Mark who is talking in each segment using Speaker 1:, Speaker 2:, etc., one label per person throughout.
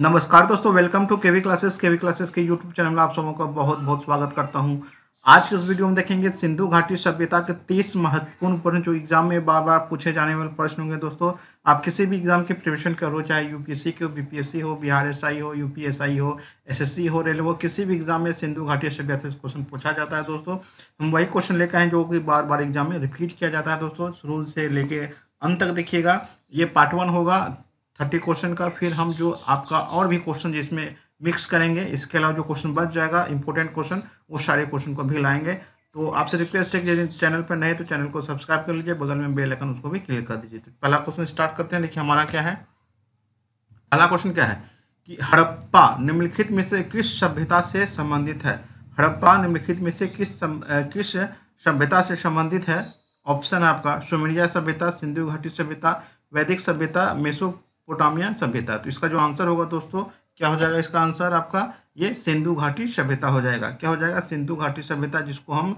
Speaker 1: नमस्कार दोस्तों welcome to KV classes KV classes के यूट्यूब चैनल में आप सबों का बहुत बहुत स्वागत करता हूं आज के इस वीडियो में देखेंगे सिंधु घाटी सभ्यता के 30 महत्वपूर्ण प्रश्न जो एग्जाम में बार बार पूछे जाने वाले प्रश्न होंगे दोस्तों आप किसी भी एग्जाम के प्रिपरेशन करो चाहे यूपीएससी के हो बी हो बिहार एस हो यूपीएसआई हो एस हो रेलवे हो किसी भी एग्जाम में सिंधु घाटी सभ्यता से क्वेश्चन पूछा जाता है दोस्तों हम वही क्वेश्चन लेकर आए जो कि बार बार एग्जाम में रिपीट किया जाता है दोस्तों शुरू से लेके अंत तक देखिएगा ये पार्ट वन होगा थर्टी क्वेश्चन का फिर हम जो आपका और भी क्वेश्चन जिसमें मिक्स करेंगे इसके अलावा जो क्वेश्चन बच जाएगा इंपॉर्टेंट क्वेश्चन उस सारे क्वेश्चन को भी लाएंगे तो आपसे रिक्वेस्ट है कि यदि चैनल पर नए तो चैनल को सब्सक्राइब कर लीजिए बगल में बेल उसको भी क्लिक कर दीजिए तो पहला क्वेश्चन स्टार्ट करते हैं देखिए हमारा क्या है पहला क्वेश्चन क्या है कि हड़प्पा निम्नलिखित में से किस सभ्यता से संबंधित है हड़प्पा निम्नलिखित में से किस सम, किस सभ्यता से संबंधित है ऑप्शन आपका सुमेरिया सभ्यता सिंधु घाटी सभ्यता वैदिक सभ्यता मेसो पोटामिया सभ्यता तो इसका जो आंसर होगा दोस्तों क्या हो जाएगा इसका आंसर आपका ये सिंधु घाटी सभ्यता हो जाएगा क्या हो जाएगा सिंधु घाटी सभ्यता जिसको हम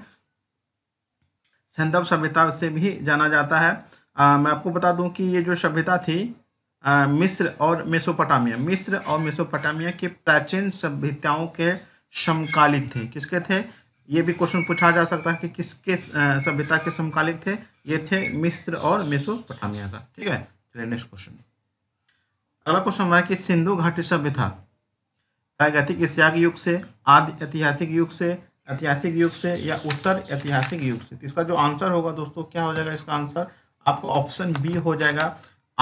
Speaker 1: सिंधव सभ्यता से भी जाना जाता है आ, मैं आपको बता दूं कि ये जो सभ्यता थी आ, मिस्र और मेसोपोटामिया मिस्र और मेसोपोटामिया के प्राचीन सभ्यताओं के समकालिक थे किसके थे ये भी क्वेश्चन पूछा जा सकता है कि किसके सभ्यता के समकालिक थे ये थे मिस्र और मेसोपोटामिया का ठीक है चलिए नेक्स्ट क्वेश्चन अगला क्वेश्चन हमारा कि सिंधु घाटी सभ्यता प्रागैतिक ईसाक युग से आदि ऐतिहासिक युग से ऐतिहासिक युग से या उत्तर ऐतिहासिक युग से इसका जो आंसर होगा दोस्तों क्या हो जाएगा इसका आंसर आपको ऑप्शन बी हो जाएगा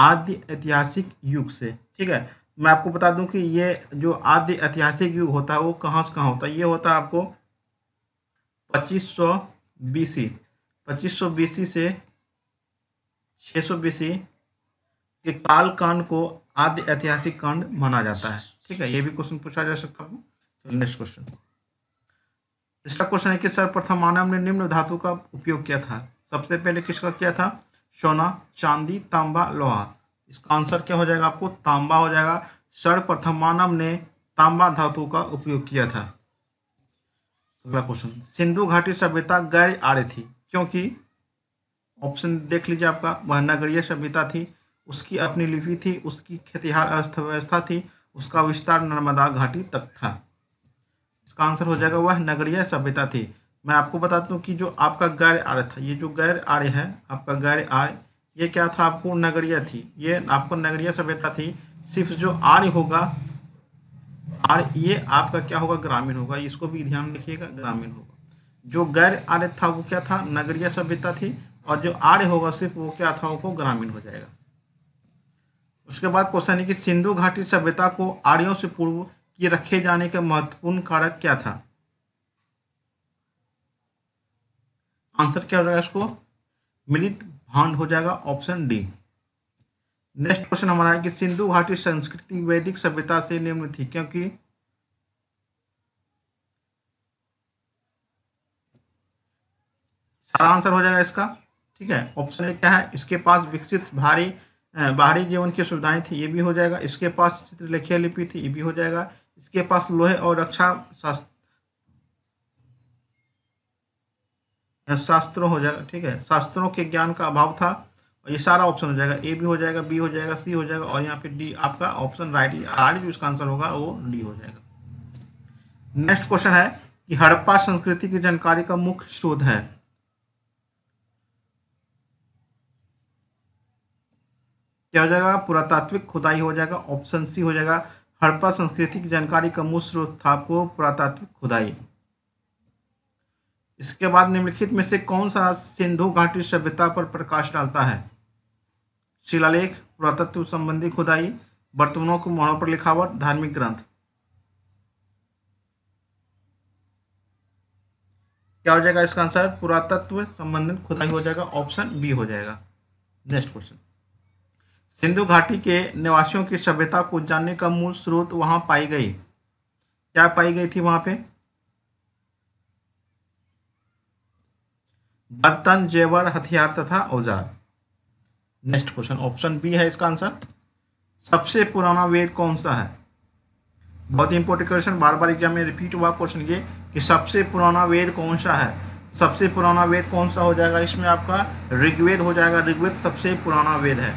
Speaker 1: आद्य ऐतिहासिक युग से ठीक है मैं आपको बता दूं कि ये जो आद्य ऐतिहासिक युग होता है वो कहाँ से कहाँ होता है ये होता है आपको 2500 बीसी 2500 बीसी से 600 बीसी कि काल कांड को आद्य ऐतिहासिक कांड माना जाता है ठीक है ये भी क्वेश्चन पूछा जा सकता है चलो नेक्स्ट क्वेश्चन इसका क्वेश्चन है कि सर्वप्रथम मानव ने निम्न धातु का उपयोग किया था सबसे पहले किसका किया था सोना चांदी तांबा लोहा इसका आंसर क्या हो जाएगा आपको तांबा हो जाएगा सर्वप्रथम मानव ने तांबा धातु का उपयोग किया था अगला क्वेश्चन सिंधु घाटी सभ्यता गैर आर्य थी क्योंकि ऑप्शन देख लीजिए आपका वह नगरीय सभ्यता थी उसकी अपनी लिपि थी उसकी खेतिहार अर्थव्यवस्था थी उसका विस्तार नर्मदा घाटी तक था इसका आंसर हो जाएगा वह नगरीय सभ्यता थी मैं आपको बताता हूँ कि जो आपका गैर आर्य था ये जो गैर आर्य है आपका गैर आर्य ये क्या था आपको नगरीय थी ये आपको नगरीय सभ्यता थी सिर्फ जो आर्य होगा आर्य ये आपका क्या होगा ग्रामीण होगा इसको भी ध्यान रखिएगा ग्रामीण होगा जो गैर आर्य था वो क्या था नगरीय सभ्यता थी और जो आर्य होगा सिर्फ वो क्या था वो ग्रामीण हो जाएगा उसके बाद क्वेश्चन है कि सिंधु घाटी सभ्यता को आर्यों से पूर्व की रखे जाने का महत्वपूर्ण कारक क्या था आंसर क्या हो जाएगा इसको मिलित भांड हो जाएगा ऑप्शन डी नेक्स्ट क्वेश्चन हमारा है कि सिंधु घाटी संस्कृति वैदिक सभ्यता से निम्न थी क्योंकि सारा आंसर हो जाएगा इसका ठीक है ऑप्शन क्या है इसके पास विकसित भारी बाहरी जीवन की सुविधाएं थी ये भी हो जाएगा इसके पास चित्रलेखीय लिपि थी ये भी हो जाएगा इसके पास लोहे और रक्षा शास्त्र शास्त्रों हो जाएगा ठीक है शास्त्रों के ज्ञान का अभाव था और ये सारा ऑप्शन हो जाएगा ए भी हो जाएगा बी हो जाएगा सी हो जाएगा और यहाँ पे डी आपका ऑप्शन राइट आर जो इसका आंसर होगा वो डी हो जाएगा नेक्स्ट क्वेश्चन है कि हड़प्पा संस्कृति की जानकारी का मुख्य स्रोत है क्या हो जाएगा पुरातात्विक खुदाई हो जाएगा ऑप्शन सी हो जाएगा हड़प्पा संस्कृति की जानकारी का मूल स्रोत था पूर्व पुरातात्विक खुदाई इसके बाद निम्नलिखित में से कौन सा सिंधु घाटी सभ्यता पर प्रकाश डालता है शिलालेख पुरातत्व संबंधी खुदाई बर्तनों को मोहरों पर लिखावट धार्मिक ग्रंथ क्या हो जाएगा इसका आंसर पुरातत्व संबंधित खुदाई हो जाएगा ऑप्शन बी हो जाएगा नेक्स्ट क्वेश्चन सिंधु घाटी के निवासियों की सभ्यता को जानने का मूल स्रोत वहां पाई गई क्या पाई गई थी वहां पे बर्तन जेवर हथियार तथा औजार नेक्स्ट क्वेश्चन ऑप्शन बी है इसका आंसर सबसे पुराना वेद कौन सा है बहुत इंपॉर्टेंट क्वेश्चन बार बार एग्जाम में रिपीट हुआ क्वेश्चन ये कि सबसे पुराना वेद कौन सा है सबसे पुराना वेद कौन सा हो जाएगा इसमें आपका ऋग्वेद हो जाएगा ऋग्वेद सबसे पुराना वेद है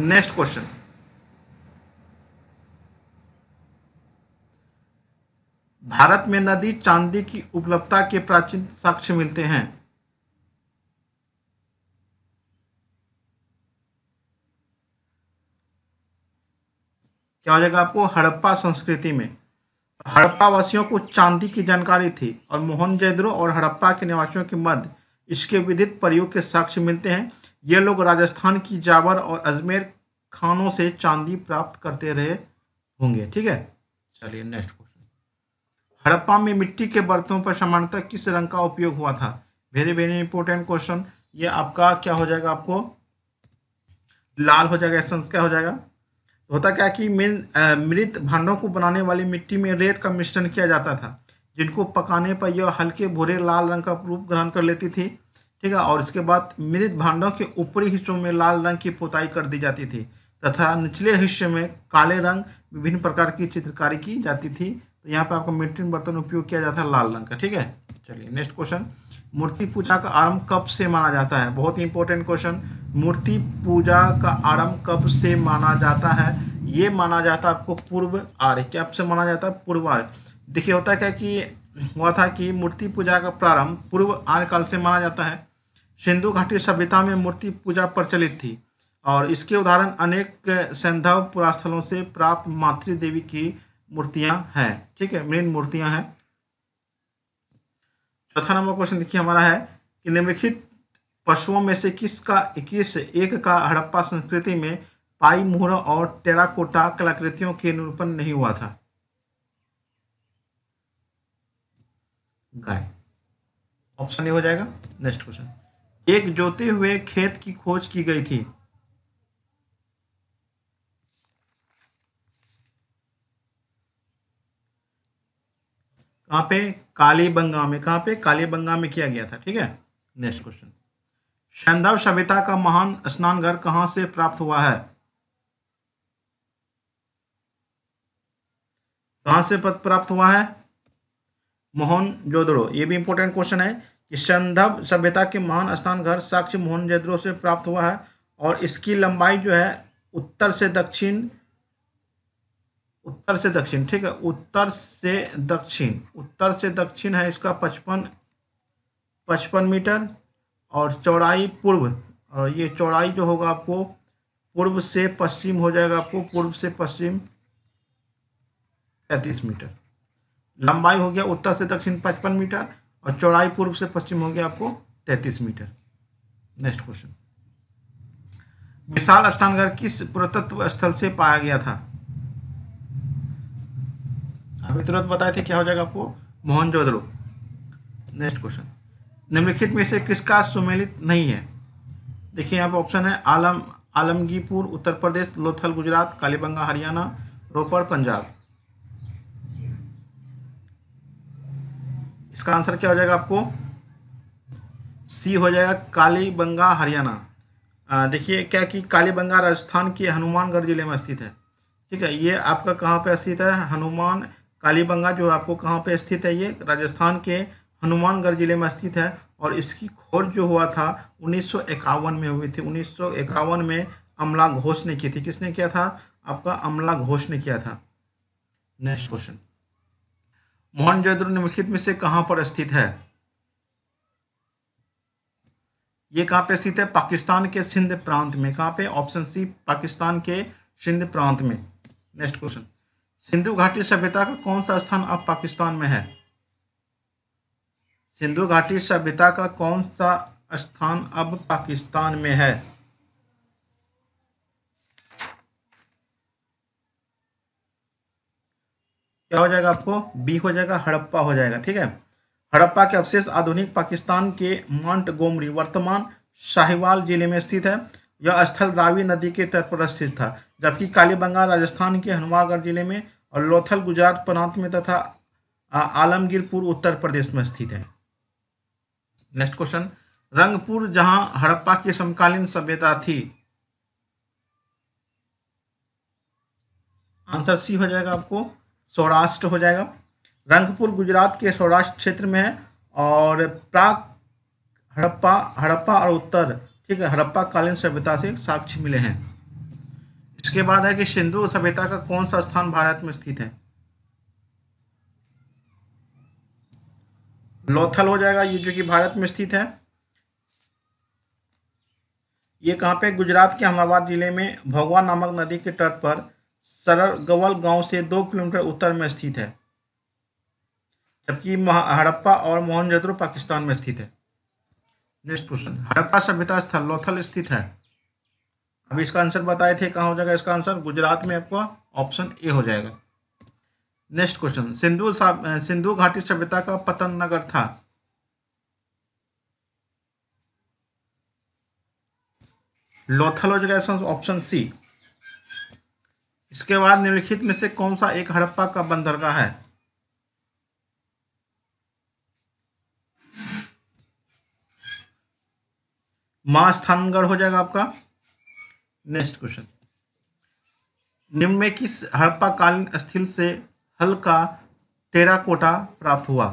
Speaker 1: नेक्स्ट क्वेश्चन भारत में नदी चांदी की उपलब्धता के प्राचीन साक्ष्य मिलते हैं क्या हो जाएगा आपको हड़प्पा संस्कृति में हड़प्पा वासियों को चांदी की जानकारी थी और मोहनजोदड़ो और हड़प्पा के निवासियों के मध्य इसके विधित प्रयोग के साक्ष्य मिलते हैं ये लोग राजस्थान की जावर और अजमेर खानों से चांदी प्राप्त करते रहे होंगे ठीक है चलिए नेक्स्ट क्वेश्चन हड़प्पा में मिट्टी के बर्तनों पर सामान्यतः किस रंग का उपयोग हुआ था वेरी वेरी इंपॉर्टेंट क्वेश्चन ये आपका क्या हो जाएगा आपको लाल हो जाएगा एसेंस क्या हो जाएगा तो होता क्या कि मिन मृत भांडों को बनाने वाली मिट्टी में रेत का मिश्रण किया जाता था जिनको पकाने पर यह हल्के भूरे लाल रंग का रूप ग्रहण कर लेती थी ठीक है और इसके बाद मृत भांडों के ऊपरी हिस्सों में लाल रंग की पोताई कर दी जाती थी तथा निचले हिस्से में काले रंग विभिन्न प्रकार की चित्रकारी की जाती थी तो यहाँ पर आपको मिट्टी बर्तन उपयोग किया जाता है लाल रंग का ठीक है चलिए नेक्स्ट क्वेश्चन मूर्ति पूजा का आरंभ कब से माना जाता है बहुत ही इंपॉर्टेंट क्वेश्चन मूर्ति पूजा का आरंभ कब से माना जाता है ये माना जाता है आपको पूर्व आर्य क्या से माना जाता है पूर्व आर्य देखिए होता क्या कि हुआ था कि मूर्ति पूजा का प्रारंभ पूर्व आर्य काल से माना जाता है सिंधु घाटी सभ्यता में मूर्ति पूजा प्रचलित थी और इसके उदाहरण अनेक सैंधव पुरास्थलों से प्राप्त मातृ देवी की मूर्तियां हैं ठीक है मेन मूर्तियां हैं चौथा नंबर क्वेश्चन देखिए हमारा है कि निम्नलिखित पशुओं में से किसका इक्कीस एक का हड़प्पा संस्कृति में पाई मुहर और टेराकोटा कलाकृतियों के निरूपण नहीं हुआ था गाय ऑप्शन ये हो जाएगा नेक्स्ट क्वेश्चन एक जोते हुए खेत की खोज की गई थी कहां पे कालीबंगा में कहां पे कालीबंगा में किया गया था ठीक है नेक्स्ट क्वेश्चन शैंधव सभ्यता का महान स्नान घर कहां से प्राप्त हुआ है कहां से प्राप्त हुआ है मोहन जोदड़ो ये भी इंपॉर्टेंट क्वेश्चन है कि संधव सभ्यता के महान स्थान घर साक्ष मोहन से प्राप्त हुआ है और इसकी लंबाई जो है उत्तर से दक्षिण उत्तर से दक्षिण ठीक है उत्तर से दक्षिण उत्तर से दक्षिण है इसका पचपन पचपन मीटर और चौड़ाई पूर्व और ये चौड़ाई जो होगा आपको पूर्व से पश्चिम हो जाएगा आपको पूर्व से पश्चिम तैतीस मीटर लंबाई हो गया उत्तर से दक्षिण पचपन मीटर और चौड़ाई पूर्व से पश्चिम हो गया आपको तैंतीस मीटर नेक्स्ट क्वेश्चन विशाल अष्टानगर किस पुरातत्व स्थल से पाया गया था अभी तुरंत बताए थे क्या हो जाएगा आपको मोहनजोदड़ो नेक्स्ट क्वेश्चन निम्नलिखित में से किसका सुमेलित नहीं है देखिए यहाँ पे ऑप्शन है आलम आलमगीपुर उत्तर प्रदेश लोथल गुजरात कालीबंगा हरियाणा रोपड़ पंजाब इसका आंसर क्या हो जाएगा आपको सी हो जाएगा कालीबंगा हरियाणा देखिए क्या कि कालीबंगा राजस्थान के हनुमानगढ़ जिले में स्थित है ठीक है ये आपका कहाँ पे स्थित है हनुमान कालीबंगा जो आपको कहाँ पे स्थित है ये राजस्थान के हनुमानगढ़ जिले में स्थित है और इसकी खोज जो हुआ था उन्नीस में हुई थी उन्नीस में अमला घोष ने की थी किसने किया था आपका अमला घोष ने किया था नेक्स्ट क्वेश्चन मोहनजोदड़ो निम्नलिखित में से कहाँ पर स्थित है ये कहाँ पे स्थित है पाकिस्तान के सिंध प्रांत में कहाँ पे ऑप्शन सी पाकिस्तान के सिंध प्रांत में नेक्स्ट क्वेश्चन सिंधु घाटी सभ्यता का कौन सा स्थान अब पाकिस्तान में है सिंधु घाटी सभ्यता का कौन सा स्थान अब पाकिस्तान में है क्या हो जाएगा आपको बी हो जाएगा हड़प्पा हो जाएगा ठीक है हड़प्पा के अवशेष आधुनिक पाकिस्तान के माउंट गोमरी वर्तमान शाहीवाल जिले में स्थित है यह स्थल रावी नदी के तट पर स्थित था जबकि कालीबंगा राजस्थान के हनुमानगढ़ जिले में और लोथल गुजरात प्रांत में तथा आलमगीरपुर उत्तर प्रदेश में स्थित है नेक्स्ट क्वेश्चन रंगपुर जहां हड़प्पा की समकालीन सभ्यता थी आंसर सी हो जाएगा आपको सौराष्ट्र हो जाएगा रंगपुर गुजरात के सौराष्ट्र क्षेत्र में है और प्राक हड़प्पा हड़प्पा और उत्तर ठीक है हड़प्पा कालीन सभ्यता से साक्ष्य मिले हैं इसके बाद है कि सिंधु सभ्यता का कौन सा स्थान भारत में स्थित है लोथल हो जाएगा ये जो कि भारत में स्थित है ये कहाँ पे गुजरात के अहमदाबाद जिले में भगवान नामक नदी के तट पर सरगवल गांव से दो किलोमीटर उत्तर में स्थित है जबकि हड़प्पा और मोहनजोदड़ो पाकिस्तान में स्थित है नेक्स्ट क्वेश्चन हड़प्पा सभ्यता स्थल लोथल स्थित है अब इसका आंसर बताए थे कहाँ हो जाएगा इसका आंसर गुजरात में आपका ऑप्शन ए हो जाएगा नेक्स्ट क्वेश्चन सिंधु सिंधु घाटी सभ्यता का पतन नगर था लोथल हो जाएगा ऑप्शन सी इसके बाद निम्नलिखित में से कौन सा एक हड़प्पा का बंदरगाह है मां स्थानगढ़ हो जाएगा आपका नेक्स्ट क्वेश्चन निम्न में किस हड़प्पा कालीन स्थल से हल्का टेरा टेराकोटा प्राप्त हुआ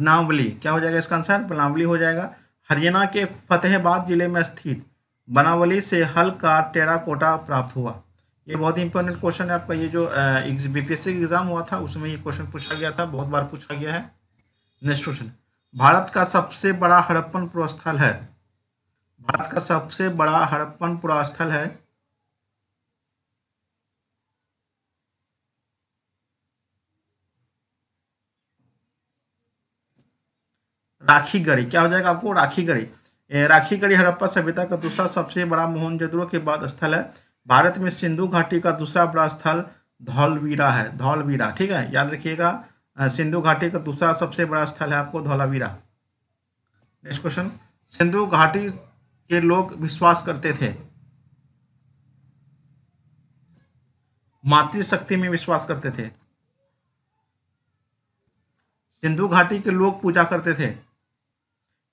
Speaker 1: बनावली क्या हो जाएगा इसका आंसर बनावली हो जाएगा हरियाणा के फतेहाबाद जिले में स्थित बनावली से हल का टेराकोटा प्राप्त हुआ ये बहुत ही इंपॉर्टेंट क्वेश्चन है आपका ये जो बीपीएससी का एग्जाम हुआ था उसमें ये क्वेश्चन पूछा गया था बहुत बार पूछा गया है नेक्स्ट क्वेश्चन भारत का सबसे बड़ा हड़प्पन पुरास्थल है भारत का सबसे बड़ा हड़प्पन पुरास्थल है राखी गढ़ी क्या हो जाएगा आपको राखी गढ़ी राखीगढ़ी हड़प्पा सभ्यता का दूसरा सबसे बड़ा मोहनजोदड़ो के बाद स्थल है भारत में सिंधु घाटी का दूसरा बड़ा स्थल धौलवीरा है धौलवीरा ठीक है याद रखिएगा सिंधु घाटी का दूसरा सबसे बड़ा स्थल है आपको धौलावीरा नेक्स्ट क्वेश्चन सिंधु घाटी के लोग विश्वास करते थे मातृशक्ति में विश्वास करते थे सिंधु घाटी के लोग पूजा करते थे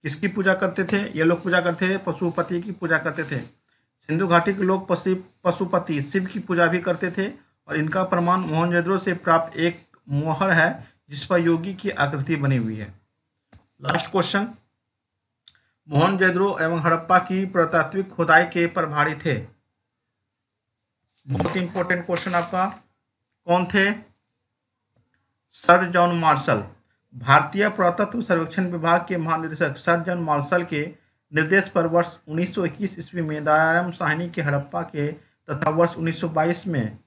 Speaker 1: किसकी पूजा करते थे ये लोग पूजा करते थे पशुपति की पूजा करते थे सिंधु घाटी के लोग पशुपति शिव की पूजा भी करते थे और इनका प्रमाण मोहनजोदड़ो से प्राप्त एक मोहर है जिस पर योगी की आकृति बनी हुई है लास्ट क्वेश्चन मोहनजोदड़ो एवं हड़प्पा की पुरातात्विक खुदाई के प्रभारी थे बहुत इंपॉर्टेंट क्वेश्चन आपका कौन थे सर जॉन मार्शल भारतीय पुरातत्व सर्वेक्षण विभाग के महानिदेशक सर जॉन मार्शल के निर्देश पर वर्ष 1921 ईस्वी में दयाराम साहनी के हड़प्पा के तथा वर्ष 1922 में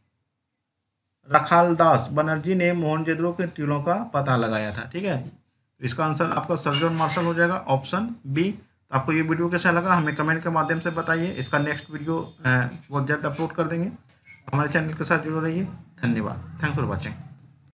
Speaker 1: रखालदास बनर्जी ने मोहनजेद्रो के टीलों का पता लगाया था ठीक है तो इसका आंसर आपका सर्जन मार्शल हो जाएगा ऑप्शन बी तो आपको ये वीडियो कैसा लगा हमें कमेंट के माध्यम से बताइए इसका नेक्स्ट वीडियो बहुत जल्द अपलोड कर देंगे हमारे चैनल के साथ जुड़े रहिए धन्यवाद थैंक फॉर वॉचिंग